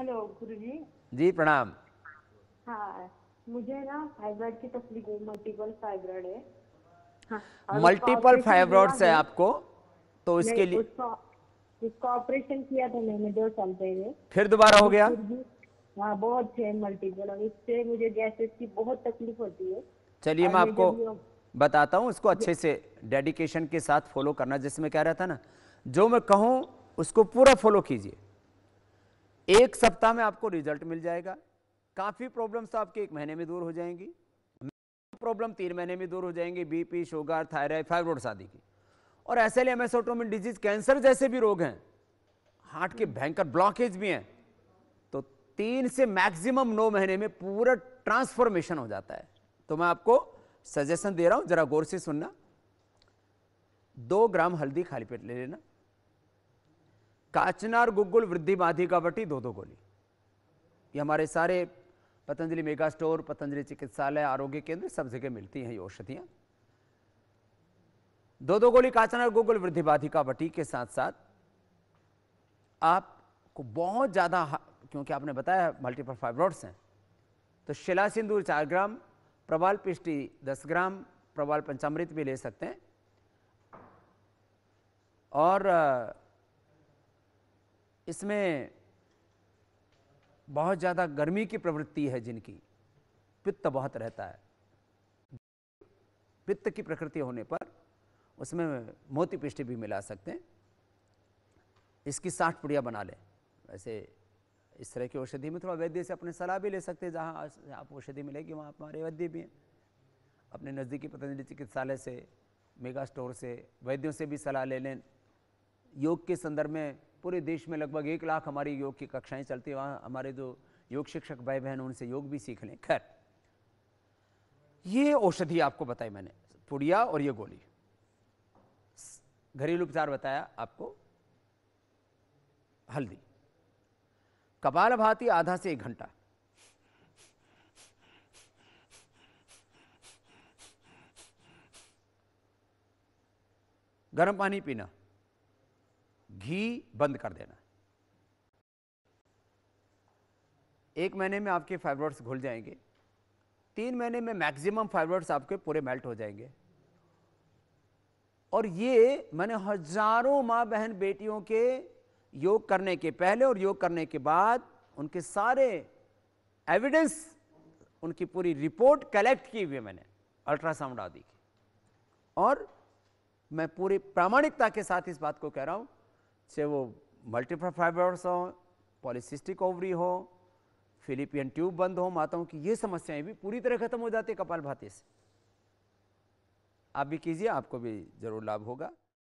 Hello गुरु जी जी प्रणाम हाँ मुझे ना फाइब्रॉड की तकलीफ है मल्टीपल हाँ। फाइब्रॉड है मल्टीपल फाइब्रॉड है आपको तो इसके लिए इसका ऑपरेशन किया था मैंने दो साल पहले फिर दोबारा हो गया हाँ बहुत है मल्टीपल और इससे मुझे गैसेस की बहुत तकलीफ होती है चलिए मैं आपको बताता हूँ उसको अच्छे से डेडिकेशन के साथ फॉलो करना जिसमें कह रहा था ना जो मैं कहूँ उसको पूरा फॉलो कीजिए एक सप्ताह में आपको रिजल्ट मिल जाएगा काफ़ी प्रॉब्लम्स तो आपके एक महीने में दूर हो जाएंगी प्रॉब्लम तीन महीने में दूर हो जाएंगे बीपी शुगर थायराइड फाइब्रोड आदि की और ऐसे लिए डिजीज कैंसर जैसे भी रोग हैं हार्ट के भयंकर ब्लॉकेज भी हैं तो तीन से मैक्सिमम नौ महीने में पूरा ट्रांसफॉर्मेशन हो जाता है तो मैं आपको सजेशन दे रहा हूं जरा गौर से सुनना दो ग्राम हल्दी खाली पेट ले लेना काचनार गुग्गुल वृद्धि माधी का बटी दो दो गोली ये हमारे सारे पतंजलि मेगा स्टोर पतंजलि चिकित्सालय आरोग्य केंद्र सब जगह मिलती हैं ये औषधियां दो दो गोली काचनार गुग्गुल वृद्धि का बटी के साथ साथ आपको बहुत ज़्यादा क्योंकि आपने बताया मल्टीपल फाइब्रॉड्स हैं तो शिला सिंदूर चार ग्राम प्रवाल पिष्टी दस ग्राम प्रवाल पंचामृत भी ले सकते हैं और इसमें बहुत ज़्यादा गर्मी की प्रवृत्ति है जिनकी पित्त बहुत रहता है पित्त की प्रकृति होने पर उसमें मोती पिष्टि भी मिला सकते हैं इसकी साठ पुड़िया बना लें वैसे इस तरह की औषधि में थोड़ा वैद्य से अपने सलाह भी ले सकते हैं जहाँ आप औषधि मिलेगी वहाँ हमारे वैद्य भी हैं अपने नज़दीकी पतंजलि चिकित्सालय से मेगा स्टोर से वैद्यों से भी सलाह ले लें योग के संदर्भ में पूरे देश में लगभग एक लाख हमारी योग की कक्षाएं चलती वहाँ हमारे जो योग शिक्षक भाई बहन उनसे योग भी सीख लें खैर ये औषधि आपको बताई मैंने पुड़िया और ये गोली घरेलू उपचार बताया आपको हल्दी कपाल भाती आधा से एक घंटा गर्म पानी पीना घी बंद कर देना एक महीने में आपके फाइब्रॉइड्स घुल जाएंगे तीन महीने में मैक्सिमम फाइब्रॉइड्स आपके पूरे मेल्ट हो जाएंगे और ये मैंने हजारों माँ बहन बेटियों के योग करने के पहले और योग करने के बाद उनके सारे एविडेंस उनकी पूरी रिपोर्ट कलेक्ट की हुई मैंने अल्ट्रासाउंड आदि की और मैं पूरी प्रामाणिकता के साथ इस बात को कह रहा हूं चाहे वो मल्टीपल फाइबर्स हो पॉलिसिस्टिक ओवरी हो फिलिपियन ट्यूब बंद हो माताओं की ये समस्याएं भी पूरी तरह खत्म हो जाती है कपाल भाती से आप भी कीजिए आपको भी ज़रूर लाभ होगा